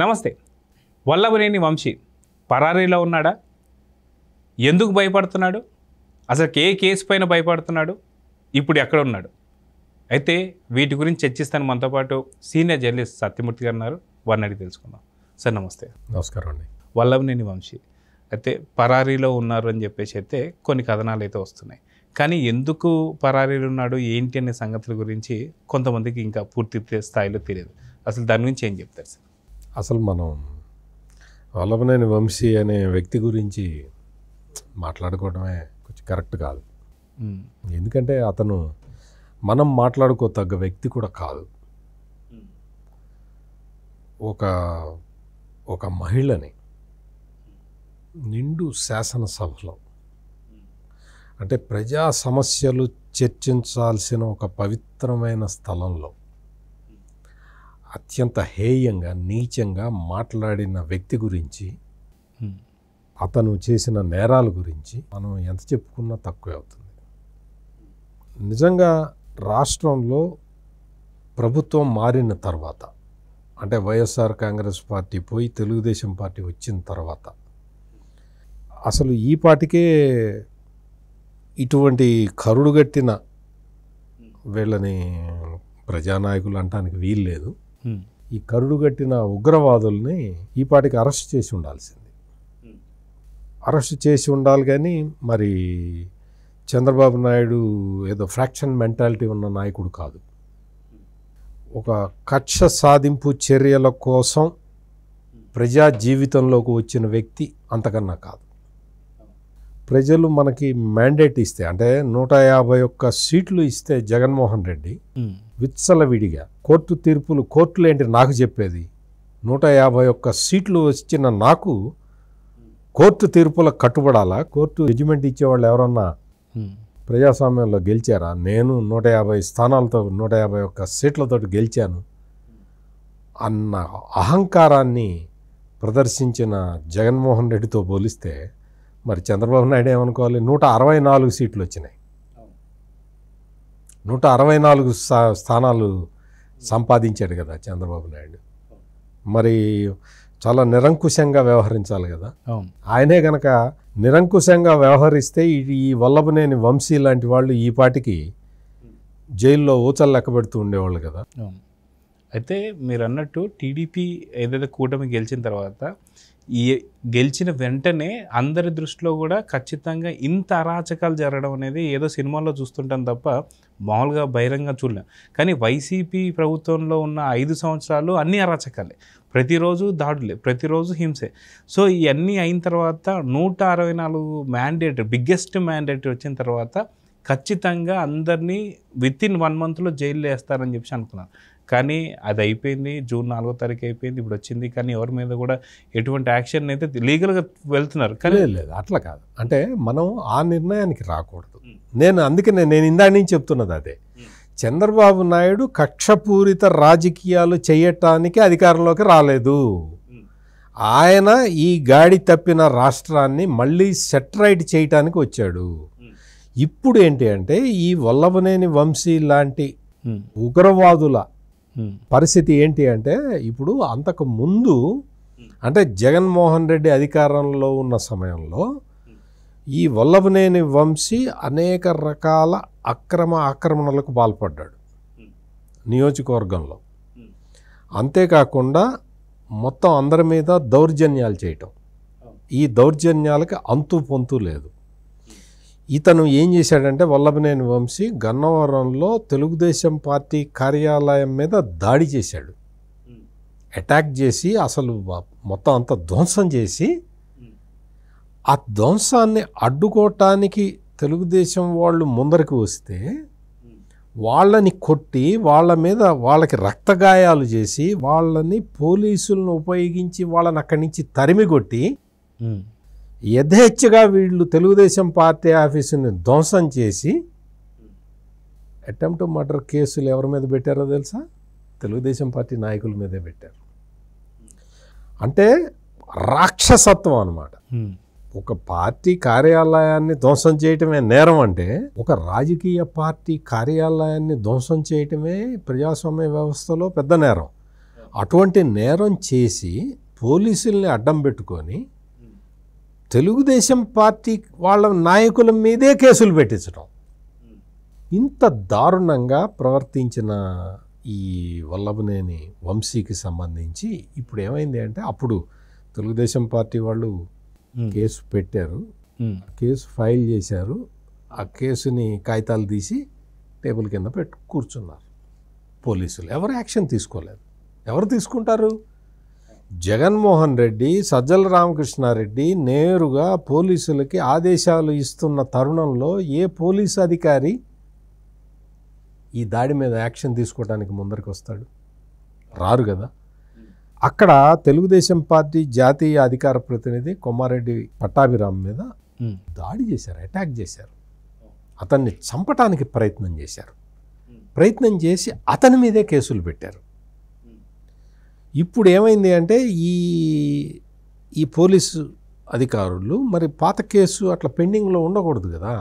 నమస్తే వల్లభనేని వంశీ పరారీలో ఉన్నాడా ఎందుకు భయపడుతున్నాడు అసలు ఏ కేసు పైన భయపడుతున్నాడు ఇప్పుడు ఎక్కడ ఉన్నాడు అయితే వీటి గురించి చర్చిస్తాను మనతో పాటు సీనియర్ జర్నలిస్ట్ సత్యమూర్తి గారు ఉన్నారు వారిని అడిగి తెలుసుకుందాం సార్ నమస్తే నమస్కారం అండి వల్లవనేని వంశీ అయితే పరారీలో ఉన్నారు అని చెప్పేసి అయితే కొన్ని కథనాలు అయితే వస్తున్నాయి కానీ ఎందుకు పరారీలు ఉన్నాడు ఏంటి అనే సంగతుల గురించి కొంతమందికి ఇంకా పూర్తి స్థాయిలో తెలియదు అసలు దాని గురించి ఏం చెప్తారు సార్ అసలు మనం వల్లభనేని వంశీ అనే వ్యక్తి గురించి మాట్లాడుకోవడమే కొంచెం కరెక్ట్ కాదు ఎందుకంటే అతను మనం మాట్లాడుకో తగ్గ వ్యక్తి కూడా కాదు ఒక ఒక మహిళని నిండు శాసనసభలో అంటే ప్రజా సమస్యలు చర్చించాల్సిన ఒక పవిత్రమైన స్థలంలో అత్యంత హేయంగా నీచంగా మాట్లాడిన వ్యక్తి గురించి అతను చేసిన నేరాల గురించి మనం ఎంత చెప్పుకున్నా తక్కువే అవుతుంది నిజంగా రాష్ట్రంలో ప్రభుత్వం మారిన తర్వాత అంటే వైఎస్ఆర్ కాంగ్రెస్ పార్టీ పోయి తెలుగుదేశం పార్టీ వచ్చిన తర్వాత అసలు ఈ పాటికే ఇటువంటి కరుడుగట్టిన వీళ్ళని ప్రజానాయకులు అంటానికి వీల్లేదు Hmm. ఈ కరుడుగట్టిన ఉగ్రవాదుల్ని ఈ పాటికి అరెస్ట్ చేసి ఉండాల్సింది hmm. అరెస్ట్ చేసి ఉండాలి కానీ మరి చంద్రబాబు నాయుడు ఏదో ఫ్రాక్షన్ మెంటాలిటీ ఉన్న నాయకుడు కాదు ఒక కక్ష సాధింపు చర్యల కోసం ప్రజా జీవితంలోకి వచ్చిన వ్యక్తి అంతకన్నా కాదు ప్రజలు మనకి మ్యాండేట్ ఇస్తే అంటే నూట యాభై ఒక్క సీట్లు ఇస్తే జగన్మోహన్ రెడ్డి hmm. విడిగా కోర్టు తీర్పులు కోర్టులు ఏంటి నాకు చెప్పేది నూట యాభై ఒక్క సీట్లు వచ్చిన నాకు కోర్టు తీర్పులకు కట్టుబడాలా కోర్టు జడ్జిమెంట్ ఇచ్చేవాళ్ళు ఎవరన్నా ప్రజాస్వామ్యంలో గెలిచారా నేను నూట యాభై స్థానాలతో నూట యాభై ఒక్క సీట్లతో గెలిచాను అన్న అహంకారాన్ని ప్రదర్శించిన జగన్మోహన్ రెడ్డితో పోలిస్తే మరి చంద్రబాబు నాయుడు ఏమనుకోవాలి నూట అరవై నాలుగు సీట్లు వచ్చినాయి నూట అరవై నాలుగు స్థానాలు సంపాదించాడు కదా చంద్రబాబు నాయుడు మరి చాలా నిరంకుశంగా వ్యవహరించాలి కదా ఆయనే గనక నిరంకుశంగా వ్యవహరిస్తే ఈ వల్లభనేని వంశీ లాంటి వాళ్ళు ఈ పాటికి జైల్లో ఊచలు లెక్క పెడుతూ ఉండేవాళ్ళు కదా అయితే మీరు అన్నట్టు టీడీపీ ఏదైతే కూటమి గెలిచిన తర్వాత ఈ గెలిచిన వెంటనే అందరి దృష్టిలో కూడా ఖచ్చితంగా ఇంత అరాచకాలు జరగడం అనేది ఏదో సినిమాల్లో చూస్తుంటాం తప్ప మామూలుగా బహిరంగ చూడలేం కానీ వైసీపీ ప్రభుత్వంలో ఉన్న ఐదు సంవత్సరాలు అన్ని అరాచకాలే ప్రతిరోజు దాడులే ప్రతిరోజు హింసే సో ఇవన్నీ అయిన తర్వాత నూట అరవై నాలుగు మ్యాండేట్ బిగ్గెస్ట్ మ్యాండేట్ వచ్చిన తర్వాత ఖచ్చితంగా అందరినీ విత్ ఇన్ వన్ మంత్లో జైల్లో వేస్తారని చెప్పి అనుకున్నాను కానీ అది అయిపోయింది జూన్ నాలుగో తారీఖు అయిపోయింది ఇప్పుడు వచ్చింది కానీ ఎవరి మీద కూడా ఎటువంటి యాక్షన్ అయితే లీగల్గా వెళ్తున్నారు కానీ లేదు అట్లా కాదు అంటే మనం ఆ నిర్ణయానికి రాకూడదు నేను అందుకే నేను ఇందా నుంచి చెప్తున్నది అదే చంద్రబాబు నాయుడు కక్షపూరిత రాజకీయాలు చేయటానికి అధికారంలోకి రాలేదు ఆయన ఈ గాడి తప్పిన రాష్ట్రాన్ని మళ్ళీ సెటరైట్ చేయటానికి వచ్చాడు ఇప్పుడు ఏంటి అంటే ఈ వల్లభనేని వంశీ లాంటి ఉగ్రవాదుల పరిస్థితి ఏంటి అంటే ఇప్పుడు అంతకు ముందు అంటే జగన్మోహన్ రెడ్డి అధికారంలో ఉన్న సమయంలో ఈ వల్లభనేని వంశీ అనేక రకాల అక్రమ ఆక్రమణలకు పాల్పడ్డాడు నియోజకవర్గంలో అంతేకాకుండా మొత్తం అందరి మీద దౌర్జన్యాలు చేయటం ఈ దౌర్జన్యాలకి అంతు పొంతు లేదు ఇతను ఏం చేశాడంటే వల్లభనేని వంశీ గన్నవరంలో తెలుగుదేశం పార్టీ కార్యాలయం మీద దాడి చేశాడు అటాక్ చేసి అసలు మొత్తం అంత ధ్వంసం చేసి ఆ ధ్వంసాన్ని అడ్డుకోవటానికి తెలుగుదేశం వాళ్ళు ముందరికి వస్తే వాళ్ళని కొట్టి వాళ్ళ మీద వాళ్ళకి రక్తగాయాలు చేసి వాళ్ళని పోలీసులను ఉపయోగించి వాళ్ళని అక్కడి నుంచి తరిమి కొట్టి యథేచ్ఛగా వీళ్ళు తెలుగుదేశం పార్టీ ఆఫీసుని ధ్వంసం చేసి అటెంప్ట్ మర్డర్ కేసులు ఎవరి మీద పెట్టారో తెలుసా తెలుగుదేశం పార్టీ నాయకుల మీదే పెట్టారు అంటే రాక్షసత్వం అనమాట ఒక పార్టీ కార్యాలయాన్ని ధ్వంసం చేయటమే నేరం అంటే ఒక రాజకీయ పార్టీ కార్యాలయాన్ని ధ్వంసం చేయటమే ప్రజాస్వామ్య వ్యవస్థలో పెద్ద నేరం అటువంటి నేరం చేసి పోలీసుల్ని అడ్డం పెట్టుకొని తెలుగుదేశం పార్టీ వాళ్ళ నాయకుల మీదే కేసులు పెట్టించడం ఇంత దారుణంగా ప్రవర్తించిన ఈ వల్లభనేని వంశీకి సంబంధించి ఇప్పుడు ఏమైంది అంటే అప్పుడు తెలుగుదేశం పార్టీ వాళ్ళు కేసు పెట్టారు కేసు ఫైల్ చేశారు ఆ కేసుని కాగితాలు తీసి టేబుల్ కింద పెట్టు కూర్చున్నారు పోలీసులు ఎవరు యాక్షన్ తీసుకోలేదు ఎవరు తీసుకుంటారు జగన్మోహన్ రెడ్డి సజ్జల రామకృష్ణారెడ్డి నేరుగా పోలీసులకి ఆదేశాలు ఇస్తున్న తరుణంలో ఏ పోలీసు అధికారి ఈ దాడి మీద యాక్షన్ తీసుకోవడానికి ముందరికి వస్తాడు రారు కదా అక్కడ తెలుగుదేశం పార్టీ జాతీయ అధికార ప్రతినిధి కొమారెడ్డి పట్టాభిరామ్ మీద దాడి చేశారు అటాక్ చేశారు అతన్ని చంపటానికి ప్రయత్నం చేశారు ప్రయత్నం చేసి అతని మీదే కేసులు పెట్టారు ఇప్పుడు ఏమైంది అంటే ఈ ఈ పోలీసు అధికారులు మరి పాత కేసు అట్లా పెండింగ్లో ఉండకూడదు కదా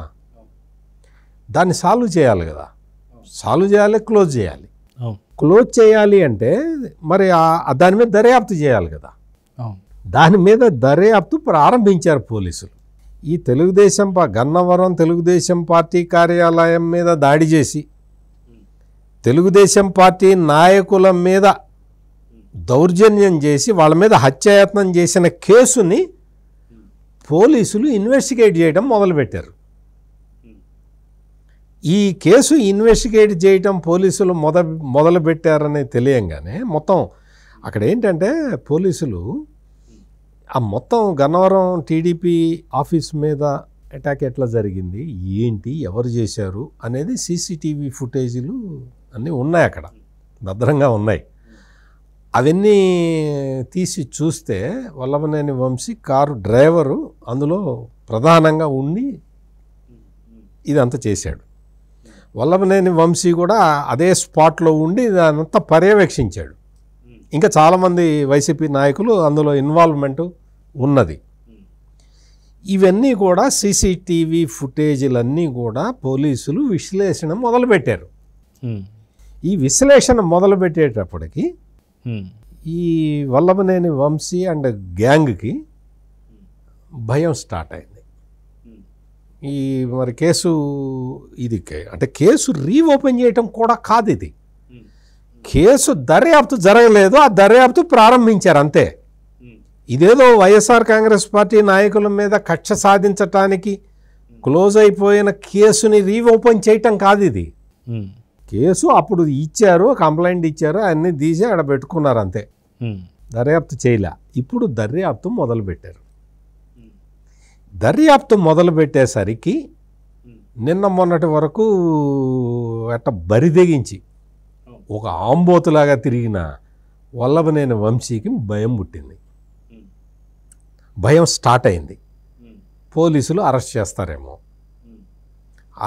దాన్ని సాల్వ్ చేయాలి కదా సాల్వ్ చేయాలి క్లోజ్ చేయాలి క్లోజ్ చేయాలి అంటే మరి దాని మీద దర్యాప్తు చేయాలి కదా దాని మీద దర్యాప్తు ప్రారంభించారు పోలీసులు ఈ తెలుగుదేశం గన్నవరం తెలుగుదేశం పార్టీ కార్యాలయం మీద దాడి చేసి తెలుగుదేశం పార్టీ నాయకుల మీద దౌర్జన్యం చేసి వాళ్ళ మీద హత్యాయత్నం చేసిన కేసుని పోలీసులు ఇన్వెస్టిగేట్ చేయడం మొదలుపెట్టారు ఈ కేసు ఇన్వెస్టిగేట్ చేయటం పోలీసులు మొద మొదలుపెట్టారని తెలియంగానే మొత్తం అక్కడ ఏంటంటే పోలీసులు ఆ మొత్తం గన్నవరం టీడీపీ ఆఫీస్ మీద అటాక్ ఎట్లా జరిగింది ఏంటి ఎవరు చేశారు అనేది సీసీటీవీ ఫుటేజీలు అన్నీ ఉన్నాయి అక్కడ భద్రంగా ఉన్నాయి అవన్నీ తీసి చూస్తే వల్లభనేని వంశీ కారు డ్రైవరు అందులో ప్రధానంగా ఉండి ఇదంతా చేశాడు వల్లభనేని వంశీ కూడా అదే స్పాట్లో ఉండి దానంతా పర్యవేక్షించాడు ఇంకా చాలామంది వైసీపీ నాయకులు అందులో ఇన్వాల్వ్మెంట్ ఉన్నది ఇవన్నీ కూడా సీసీటీవీ ఫుటేజీలన్నీ కూడా పోలీసులు విశ్లేషణ మొదలుపెట్టారు ఈ విశ్లేషణ మొదలుపెట్టేటప్పటికి Hmm. ఈ వల్లభనేని వంశీ అండ్ గ్యాంగ్కి భయం స్టార్ట్ అయింది hmm. ఈ మరి కేసు ఇది అంటే కేసు రీఓపెన్ చేయటం కూడా కాదు ఇది hmm. కేసు దర్యాప్తు జరగలేదు ఆ దర్యాప్తు ప్రారంభించారు అంతే ఇదేదో వైఎస్ఆర్ కాంగ్రెస్ పార్టీ నాయకుల మీద కక్ష సాధించటానికి క్లోజ్ అయిపోయిన కేసుని రీఓపెన్ చేయటం కాదు ఇది కేసు అప్పుడు ఇచ్చారు కంప్లైంట్ ఇచ్చారు అన్నీ తీసి ఆడ పెట్టుకున్నారు అంతే దర్యాప్తు చేయలే ఇప్పుడు దర్యాప్తు మొదలుపెట్టారు దర్యాప్తు మొదలుపెట్టేసరికి నిన్న మొన్నటి వరకు అట్ట తెగించి ఒక ఆంబోతులాగా తిరిగిన వల్లభనేని వంశీకి భయం పుట్టింది భయం స్టార్ట్ అయింది పోలీసులు అరెస్ట్ చేస్తారేమో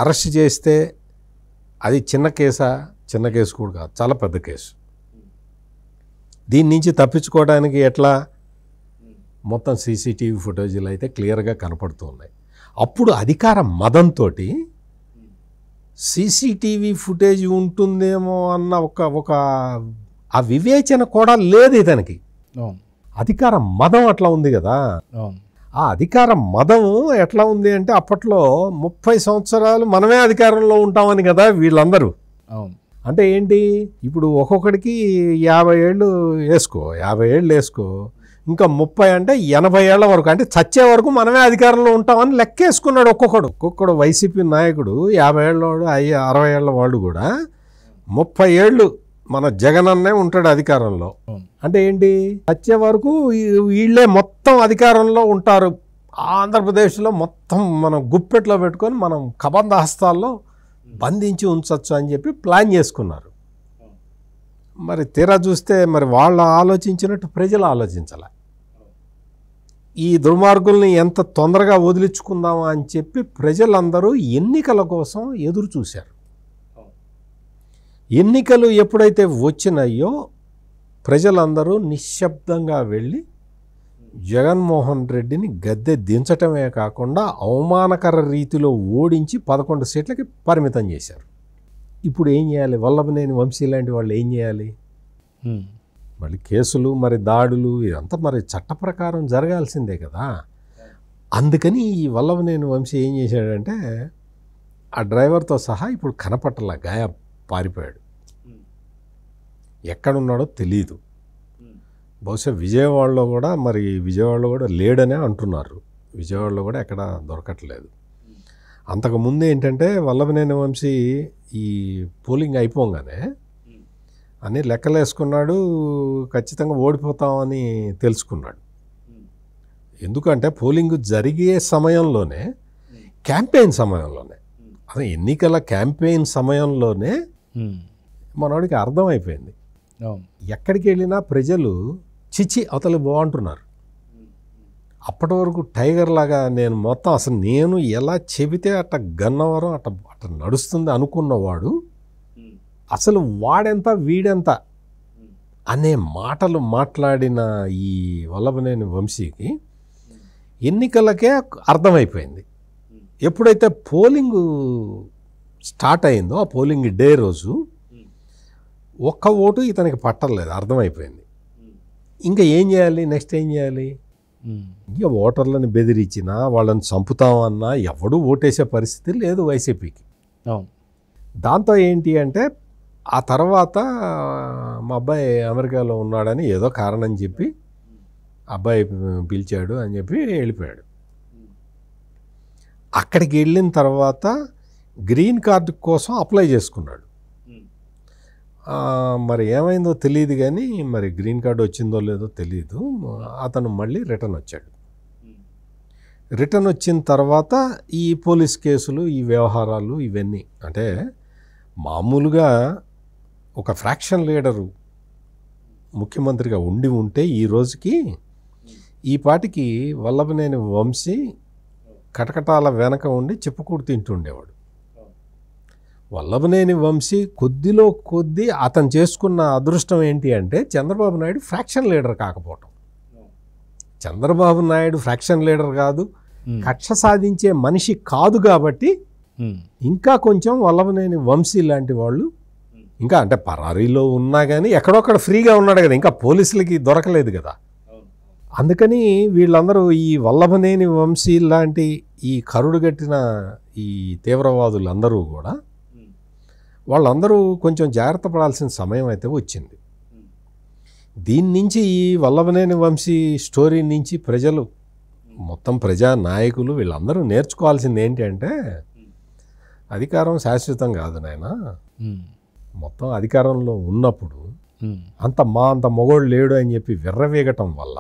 అరెస్ట్ చేస్తే అది చిన్న కేసా చిన్న కేసు కూడా కాదు చాలా పెద్ద కేసు దీని నుంచి తప్పించుకోవడానికి ఎట్లా మొత్తం సీసీటీవీ ఫుటేజీలు అయితే క్లియర్గా కనపడుతూ ఉన్నాయి అప్పుడు అధికార మదంతో సీసీటీవీ ఫుటేజ్ ఉంటుందేమో అన్న ఒక ఒక ఆ వివేచన కూడా లేదు ఇతనికి అధికార మదం అట్లా ఉంది కదా ఆ అధికార మదం ఎట్లా ఉంది అంటే అప్పట్లో ముప్పై సంవత్సరాలు మనమే అధికారంలో ఉంటామని కదా వీళ్ళందరూ అంటే ఏంటి ఇప్పుడు ఒక్కొక్కడికి యాభై ఏళ్ళు వేసుకో యాభై ఏళ్ళు వేసుకో ఇంకా ముప్పై అంటే ఎనభై ఏళ్ల వరకు అంటే చచ్చే వరకు మనమే అధికారంలో ఉంటామని లెక్కేసుకున్నాడు ఒక్కొక్కడు ఒక్కొక్కడు వైసీపీ నాయకుడు యాభై ఏళ్ళ వాడు అయ్యి అరవై ఏళ్ళ వాడు కూడా ముప్పై ఏళ్ళు మన జగనన్నే ఉంటాడు అధికారంలో అంటే ఏంటి వచ్చే వరకు వీళ్ళే మొత్తం అధికారంలో ఉంటారు ఆంధ్రప్రదేశ్లో మొత్తం మనం గుప్పెట్లో పెట్టుకొని మనం కబంధ హస్తాల్లో బంధించి ఉంచవచ్చు అని చెప్పి ప్లాన్ చేసుకున్నారు మరి తీరా చూస్తే మరి వాళ్ళు ఆలోచించినట్టు ప్రజలు ఆలోచించాల ఈ దుర్మార్గుల్ని ఎంత తొందరగా వదిలించుకుందామా అని చెప్పి ప్రజలందరూ ఎన్నికల కోసం ఎదురు చూశారు ఎన్నికలు ఎప్పుడైతే వచ్చినాయో ప్రజలందరూ నిశ్శబ్దంగా వెళ్ళి జగన్మోహన్ రెడ్డిని గద్దె దించటమే కాకుండా అవమానకర రీతిలో ఓడించి పదకొండు సీట్లకి పరిమితం చేశారు ఇప్పుడు ఏం చేయాలి వల్లభనేని వంశీ లాంటి వాళ్ళు ఏం చేయాలి మళ్ళీ కేసులు మరి దాడులు ఇదంతా మరి చట్ట ప్రకారం జరగాల్సిందే కదా అందుకని ఈ వల్లభనేని వంశీ ఏం చేశాడంటే ఆ డ్రైవర్తో సహా ఇప్పుడు కనపట్టలా గాయ పారిపోయాడు ఎక్కడున్నాడో తెలియదు బహుశా విజయవాడలో కూడా మరి విజయవాడలో కూడా లేడనే అంటున్నారు విజయవాడలో కూడా ఎక్కడ దొరకట్లేదు అంతకుముందు ఏంటంటే వల్లభనేని వంశీ ఈ పోలింగ్ అయిపోగానే అని లెక్కలు వేసుకున్నాడు ఖచ్చితంగా ఓడిపోతామని తెలుసుకున్నాడు ఎందుకంటే పోలింగ్ జరిగే సమయంలోనే క్యాంపెయిన్ సమయంలోనే అదే ఎన్నికల క్యాంపెయిన్ సమయంలోనే మనవాడికి అర్థమైపోయింది ఎక్కడికి వెళ్ళినా ప్రజలు చిచి అవతలి బాగుంటున్నారు అప్పటి వరకు టైగర్ లాగా నేను మొత్తం అసలు నేను ఎలా చెబితే అట్ట గన్నవరం అట్ట అట్ట నడుస్తుంది అనుకున్నవాడు అసలు వాడెంత వీడెంత అనే మాటలు మాట్లాడిన ఈ వల్లభనేని వంశీకి ఎన్నికలకే అర్థమైపోయింది ఎప్పుడైతే పోలింగ్ స్టార్ట్ అయిందో ఆ పోలింగ్ డే రోజు ఒక్క ఓటు ఇతనికి పట్టలేదు అర్థమైపోయింది ఇంకా ఏం చేయాలి నెక్స్ట్ ఏం చేయాలి hmm. ఇంకా ఓటర్లను బెదిరించినా వాళ్ళని చంపుతామన్నా ఎవడూ ఓటేసే పరిస్థితి లేదు వైసీపీకి దాంతో ఏంటి అంటే ఆ తర్వాత మా అబ్బాయి అమెరికాలో ఉన్నాడని ఏదో కారణం చెప్పి అబ్బాయి పిలిచాడు అని చెప్పి వెళ్ళిపోయాడు అక్కడికి వెళ్ళిన తర్వాత గ్రీన్ కార్డు కోసం అప్లై చేసుకున్నాడు మరి ఏమైందో తెలియదు కానీ మరి గ్రీన్ కార్డు వచ్చిందో లేదో తెలియదు అతను మళ్ళీ రిటర్న్ వచ్చాడు రిటర్న్ వచ్చిన తర్వాత ఈ పోలీస్ కేసులు ఈ వ్యవహారాలు ఇవన్నీ అంటే మామూలుగా ఒక ఫ్రాక్షన్ లీడరు ముఖ్యమంత్రిగా ఉండి ఉంటే ఈ రోజుకి ఈ పాటికి వల్లభనేని వంశీ కటకటాల వెనక ఉండి చెప్పుకూడు తింటుండేవాడు వల్లభనేని వంశీ కొద్దిలో కొద్ది అతను చేసుకున్న అదృష్టం ఏంటి అంటే చంద్రబాబు నాయుడు ఫ్రాక్షన్ లీడర్ కాకపోవటం చంద్రబాబు నాయుడు ఫ్రాక్షన్ లీడర్ కాదు కక్ష సాధించే మనిషి కాదు కాబట్టి ఇంకా కొంచెం వల్లభనేని వంశీ లాంటి వాళ్ళు ఇంకా అంటే పరారీలో ఉన్నా కానీ ఎక్కడొక్కడ ఫ్రీగా ఉన్నాడు కదా ఇంకా పోలీసులకి దొరకలేదు కదా అందుకని వీళ్ళందరూ ఈ వల్లభనేని వంశీ లాంటి ఈ కరుడుగట్టిన ఈ తీవ్రవాదులందరూ కూడా వాళ్ళందరూ కొంచెం జాగ్రత్త పడాల్సిన సమయం అయితే వచ్చింది దీని నుంచి ఈ వల్లభనేని వంశీ స్టోరీ నుంచి ప్రజలు మొత్తం ప్రజా నాయకులు వీళ్ళందరూ నేర్చుకోవాల్సింది ఏంటంటే అధికారం శాశ్వతం కాదు నాయన మొత్తం అధికారంలో ఉన్నప్పుడు అంత మా అంత మొగోడు లేడు అని చెప్పి విర్రవేగటం వల్ల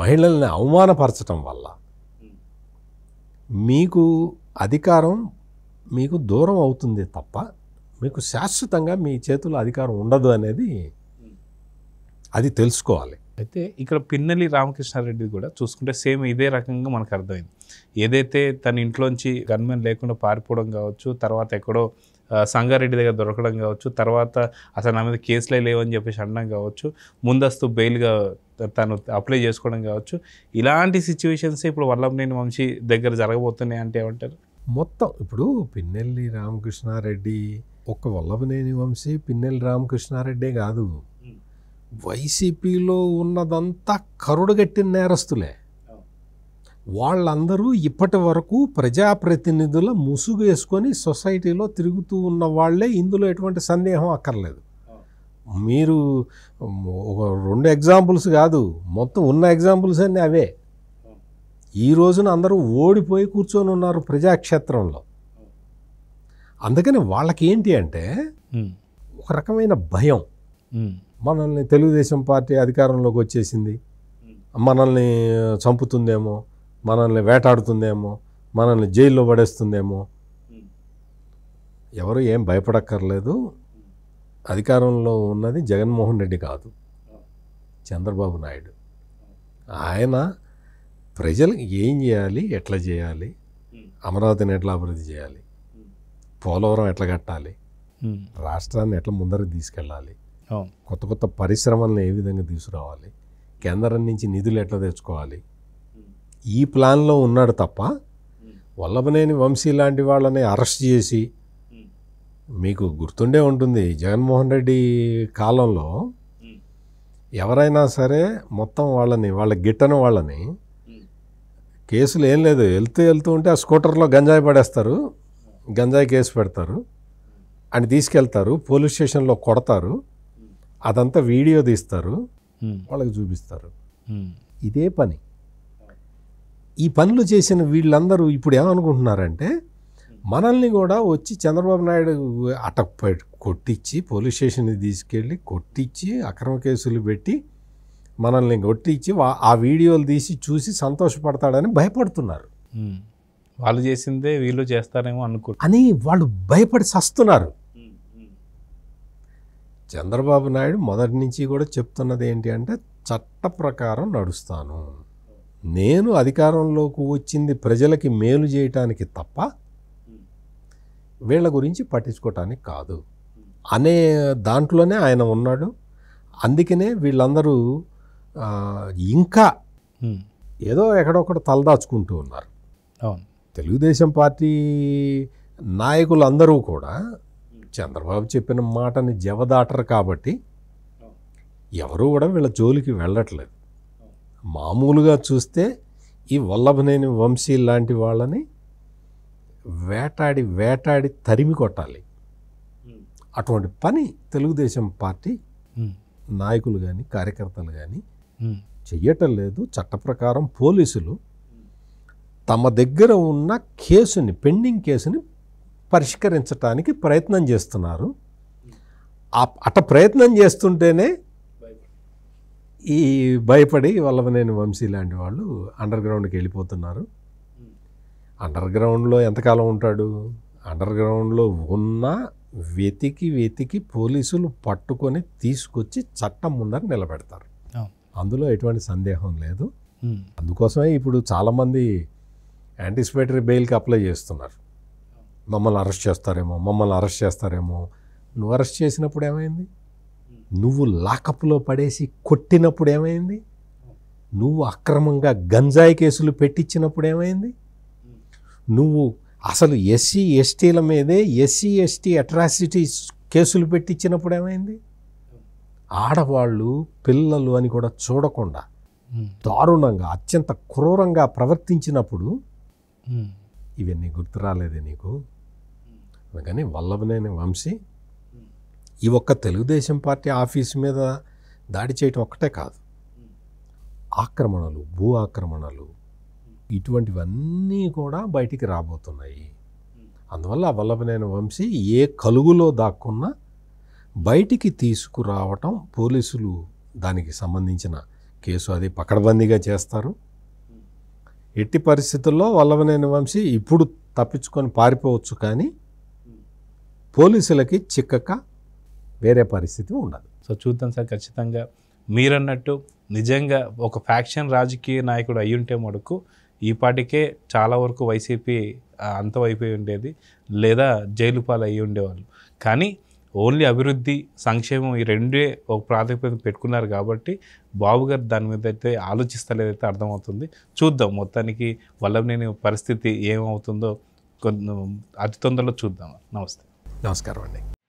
మహిళల్ని అవమానపరచటం వల్ల మీకు అధికారం మీకు దూరం అవుతుంది తప్ప మీకు శాశ్వతంగా మీ చేతుల్లో అధికారం ఉండదు అనేది అది తెలుసుకోవాలి అయితే ఇక్కడ పిన్నలి రామకృష్ణారెడ్డి కూడా చూసుకుంటే సేమ్ ఇదే రకంగా మనకు అర్థమైంది ఏదైతే తన ఇంట్లోంచి గన్మెన్ లేకుండా పారిపోవడం కావచ్చు తర్వాత ఎక్కడో సంగారెడ్డి దగ్గర దొరకడం కావచ్చు తర్వాత అసలు నా మీద కేసులే లేవని చెప్పేసి అనడం కావచ్చు ముందస్తు బెయిల్గా తను అప్లై చేసుకోవడం కావచ్చు ఇలాంటి సిచ్యువేషన్సే ఇప్పుడు నేను వంశీ దగ్గర జరగబోతున్నాయి అంటే ఏమంటారు మొత్తం ఇప్పుడు పిన్నెల్లి రామకృష్ణారెడ్డి ఒక వల్లభనేని వంశీ పిన్నెల్లి రామకృష్ణారెడ్డే కాదు వైసీపీలో ఉన్నదంతా కరుడుగట్టిన నేరస్తులే వాళ్ళందరూ ఇప్పటి వరకు ప్రజాప్రతినిధుల ముసుగు వేసుకొని సొసైటీలో తిరుగుతూ ఉన్న వాళ్ళే ఇందులో ఎటువంటి సందేహం అక్కర్లేదు మీరు ఒక రెండు ఎగ్జాంపుల్స్ కాదు మొత్తం ఉన్న ఎగ్జాంపుల్స్ అన్నీ అవే ఈ రోజున అందరూ ఓడిపోయి కూర్చొని ఉన్నారు ప్రజాక్షేత్రంలో అందుకని వాళ్ళకేంటి అంటే ఒక రకమైన భయం మనల్ని తెలుగుదేశం పార్టీ అధికారంలోకి వచ్చేసింది మనల్ని చంపుతుందేమో మనల్ని వేటాడుతుందేమో మనల్ని జైల్లో పడేస్తుందేమో ఎవరు ఏం భయపడక్కర్లేదు అధికారంలో ఉన్నది జగన్మోహన్ రెడ్డి కాదు చంద్రబాబు నాయుడు ఆయన ప్రజలకు ఏం చేయాలి ఎట్లా చేయాలి అమరావతిని ఎట్లా అభివృద్ధి చేయాలి పోలవరం ఎట్లా కట్టాలి రాష్ట్రాన్ని ఎట్లా ముందరకు తీసుకెళ్ళాలి కొత్త కొత్త పరిశ్రమలను ఏ విధంగా తీసుకురావాలి కేంద్రం నుంచి నిధులు ఎట్లా తెచ్చుకోవాలి ఈ ప్లాన్లో ఉన్నాడు తప్ప వల్లభనేని వంశీ లాంటి వాళ్ళని అరెస్ట్ చేసి మీకు గుర్తుండే ఉంటుంది జగన్మోహన్ రెడ్డి కాలంలో ఎవరైనా సరే మొత్తం వాళ్ళని వాళ్ళ గిట్టని వాళ్ళని కేసులు ఏం లేదు వెళ్తూ వెళ్తూ ఉంటే ఆ స్కూటర్లో గంజాయి పడేస్తారు గంజాయి కేసు పెడతారు అని తీసుకెళ్తారు పోలీస్ స్టేషన్లో కొడతారు అదంతా వీడియో తీస్తారు వాళ్ళకి చూపిస్తారు ఇదే పని ఈ పనులు చేసిన వీళ్ళందరూ ఇప్పుడు ఏమనుకుంటున్నారంటే మనల్ని కూడా వచ్చి చంద్రబాబు నాయుడు అటక్ కొట్టించి పోలీస్ స్టేషన్కి తీసుకెళ్ళి కొట్టించి అక్రమ కేసులు పెట్టి మనల్ని కొట్టించి ఆ వీడియోలు తీసి చూసి సంతోషపడతాడని భయపడుతున్నారు వాళ్ళు చేసిందే వీళ్ళు చేస్తారేమో అనుకుంటు అని వాళ్ళు భయపడి సస్తున్నారు చంద్రబాబు నాయుడు మొదటి నుంచి కూడా చెప్తున్నది ఏంటి అంటే చట్ట ప్రకారం నడుస్తాను నేను అధికారంలోకి వచ్చింది ప్రజలకి మేలు చేయటానికి తప్ప వీళ్ళ గురించి పట్టించుకోవటానికి కాదు అనే దాంట్లోనే ఆయన ఉన్నాడు అందుకనే వీళ్ళందరూ ఇంకా ఏదో ఎక్కడొక్కడ తలదాచుకుంటూ ఉన్నారు తెలుగుదేశం పార్టీ నాయకులు అందరూ కూడా చంద్రబాబు చెప్పిన మాటని జవదాటరు కాబట్టి ఎవరు కూడా వీళ్ళ జోలికి వెళ్ళట్లేదు మామూలుగా చూస్తే ఈ వల్లభనేని వంశీ లాంటి వాళ్ళని వేటాడి వేటాడి తరిమి కొట్టాలి అటువంటి పని తెలుగుదేశం పార్టీ నాయకులు కానీ కార్యకర్తలు కానీ చెయ్యటం లేదు చట్ట ప్రకారం పోలీసులు తమ దగ్గర ఉన్న కేసుని పెండింగ్ కేసుని పరిష్కరించడానికి ప్రయత్నం చేస్తున్నారు అట ప్రయత్నం చేస్తుంటేనే ఈ భయపడి వల్లభనేని వంశీ లాంటి వాళ్ళు అండర్ గ్రౌండ్కి వెళ్ళిపోతున్నారు అండర్ గ్రౌండ్లో ఎంతకాలం ఉంటాడు అండర్ గ్రౌండ్లో ఉన్న వెతికి వెతికి పోలీసులు పట్టుకొని తీసుకొచ్చి చట్టం ముందర నిలబెడతారు అందులో ఎటువంటి సందేహం లేదు అందుకోసమే ఇప్పుడు చాలామంది యాంటిసిపేటరీ బెయిల్కి అప్లై చేస్తున్నారు మమ్మల్ని అరెస్ట్ చేస్తారేమో మమ్మల్ని అరెస్ట్ చేస్తారేమో నువ్వు అరెస్ట్ చేసినప్పుడు ఏమైంది నువ్వు లాకప్లో పడేసి కొట్టినప్పుడు ఏమైంది నువ్వు అక్రమంగా గంజాయి కేసులు పెట్టించినప్పుడు ఏమైంది నువ్వు అసలు ఎస్సీ ఎస్టీల మీదే ఎస్సీ ఎస్టీ అట్రాసిటీస్ కేసులు పెట్టించినప్పుడు ఏమైంది ఆడవాళ్ళు పిల్లలు అని కూడా చూడకుండా దారుణంగా అత్యంత క్రూరంగా ప్రవర్తించినప్పుడు ఇవన్నీ గుర్తు రాలేదే నీకు అందుకని వల్లభనేని వంశీ ఈ ఒక్క తెలుగుదేశం పార్టీ ఆఫీసు మీద దాడి చేయటం ఒక్కటే కాదు ఆక్రమణలు భూ ఆక్రమణలు ఇటువంటివన్నీ కూడా బయటికి రాబోతున్నాయి అందువల్ల వల్లభనేని వంశీ ఏ కలుగులో దాక్కున్నా బయటికి తీసుకురావటం పోలీసులు దానికి సంబంధించిన కేసు అది పకడ్బందీగా చేస్తారు ఎట్టి పరిస్థితుల్లో వల్లభనేని వంశీ ఇప్పుడు తప్పించుకొని పారిపోవచ్చు కానీ పోలీసులకి చిక్కక వేరే పరిస్థితి ఉండదు సో చూద్దాం సార్ ఖచ్చితంగా మీరన్నట్టు నిజంగా ఒక ఫ్యాక్షన్ రాజకీయ నాయకుడు అయ్యుంటే మటుకు ఈ పాటికే చాలా వరకు వైసీపీ అంతమైపోయి ఉండేది లేదా జైలుపాలు అయ్యి ఉండేవాళ్ళు కానీ ఓన్లీ అభివృద్ధి సంక్షేమం ఈ రెండే ఒక ప్రాతిపదిక పెట్టుకున్నారు కాబట్టి బాబు గారు దాని మీద అయితే ఆలోచిస్తలేదైతే అర్థమవుతుంది చూద్దాం మొత్తానికి వల్లభనేని పరిస్థితి ఏమవుతుందో కొంచెం అతి తొందరలో చూద్దాం నమస్తే నమస్కారం అండి